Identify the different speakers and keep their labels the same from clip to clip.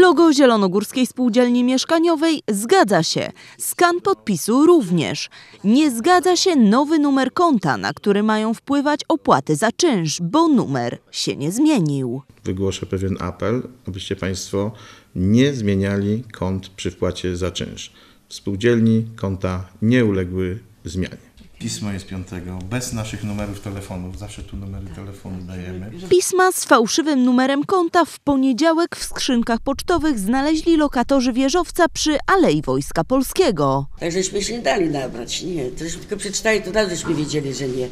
Speaker 1: Logo Zielonogórskiej Spółdzielni Mieszkaniowej zgadza się. Skan podpisu również. Nie zgadza się nowy numer konta, na który mają wpływać opłaty za czynsz, bo numer się nie zmienił.
Speaker 2: Wygłoszę pewien apel, abyście Państwo nie zmieniali kont przy wpłacie za czynsz. W spółdzielni konta nie uległy zmianie. Pismo jest piątego, bez naszych numerów telefonów, zawsze tu numery tak. telefonu dajemy.
Speaker 1: Pisma z fałszywym numerem konta w poniedziałek w skrzynkach pocztowych znaleźli lokatorzy wieżowca przy Alei Wojska Polskiego.
Speaker 3: Takżeśmy się nie dali nabrać, nie. To żeśmy tylko przeczytali, to nawet żeśmy wiedzieli, że nie.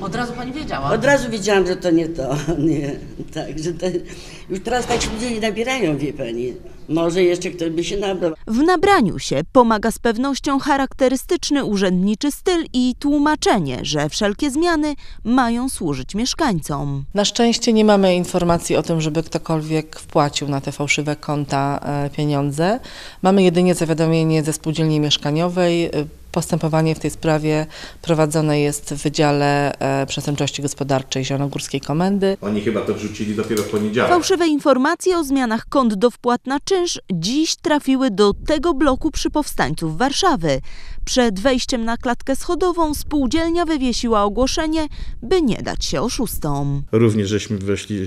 Speaker 3: Od razu
Speaker 1: pani wiedziała. Od razu
Speaker 3: wiedziałam, że to nie to. Nie. Tak, że to, już teraz tak się ludzie nie
Speaker 1: nabierają, wie pani. Może jeszcze ktoś by się nabrał. W nabraniu się pomaga z pewnością charakterystyczny urzędniczy styl i tłumaczenie, że wszelkie zmiany mają służyć mieszkańcom. Na szczęście nie mamy informacji o tym, żeby ktokolwiek wpłacił
Speaker 3: na te fałszywe konta e, pieniądze. Mamy jedynie zawiadomienie ze spółdzielni mieszkaniowej, e, Postępowanie w tej sprawie prowadzone jest w Wydziale e, Przestępczości Gospodarczej Zielonogórskiej Komendy.
Speaker 2: Oni chyba to wrzucili dopiero w poniedziałek.
Speaker 1: Fałszywe informacje o zmianach kont do wpłat na czynsz dziś trafiły do tego bloku przy powstańców Warszawy. Przed wejściem na klatkę schodową spółdzielnia wywiesiła ogłoszenie, by nie dać się oszustom.
Speaker 2: Również żeśmy weszli e,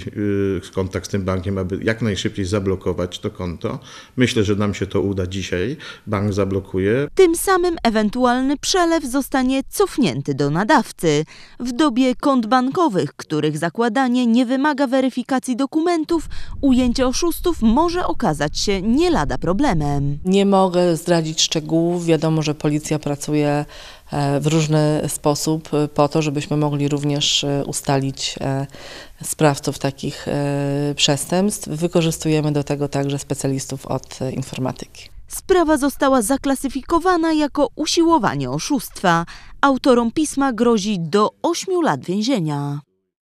Speaker 2: w kontakt z tym bankiem, aby jak najszybciej zablokować to konto. Myślę, że nam się to uda dzisiaj. Bank zablokuje. Tym
Speaker 1: samym ewentualnie ewentualny przelew zostanie cofnięty do nadawcy. W dobie kont bankowych, których zakładanie nie wymaga weryfikacji dokumentów, ujęcie oszustów może okazać się nie lada problemem. Nie mogę zdradzić szczegółów. Wiadomo,
Speaker 3: że policja pracuje e, w różny sposób e, po to, żebyśmy mogli również e, ustalić sprawców takich przestępstw. Wykorzystujemy do tego także specjalistów od informatyki.
Speaker 1: Sprawa została zaklasyfikowana jako usiłowanie oszustwa. Autorom pisma grozi do 8 lat więzienia.